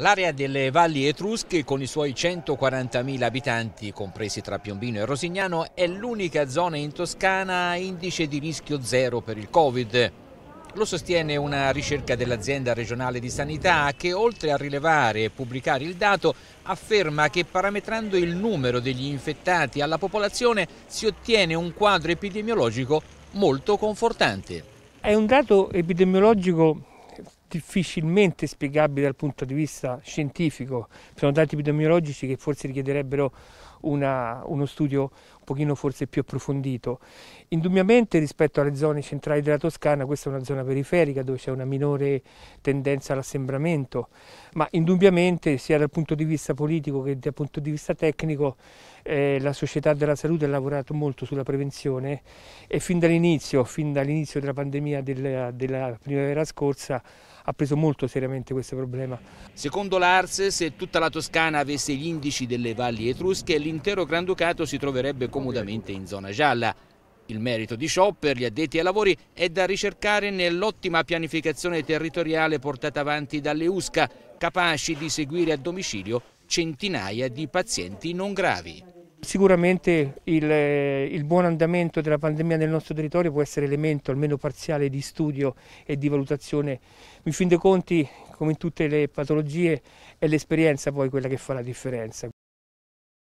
L'area delle valli etrusche, con i suoi 140.000 abitanti, compresi tra Piombino e Rosignano, è l'unica zona in Toscana a indice di rischio zero per il Covid. Lo sostiene una ricerca dell'azienda regionale di sanità che, oltre a rilevare e pubblicare il dato, afferma che parametrando il numero degli infettati alla popolazione si ottiene un quadro epidemiologico molto confortante. È un dato epidemiologico difficilmente spiegabile dal punto di vista scientifico, sono dati epidemiologici che forse richiederebbero una, uno studio un pochino forse più approfondito. Indubbiamente rispetto alle zone centrali della Toscana, questa è una zona periferica dove c'è una minore tendenza all'assembramento, ma indubbiamente sia dal punto di vista politico che dal punto di vista tecnico eh, la società della salute ha lavorato molto sulla prevenzione e fin dall'inizio, fin dall'inizio della pandemia della, della primavera scorsa ha preso molto seriamente questo problema. Secondo l'Ars, se tutta la Toscana avesse gli indici delle valli etrusche, l'indice l'intero Granducato si troverebbe comodamente in zona gialla. Il merito di ciò per gli addetti ai lavori è da ricercare nell'ottima pianificazione territoriale portata avanti dalle USCA, capaci di seguire a domicilio centinaia di pazienti non gravi. Sicuramente il, eh, il, buon andamento della pandemia nel nostro territorio può essere elemento almeno parziale di studio e di valutazione. In fin dei conti, come in tutte le patologie, è l'esperienza poi quella che fa la differenza.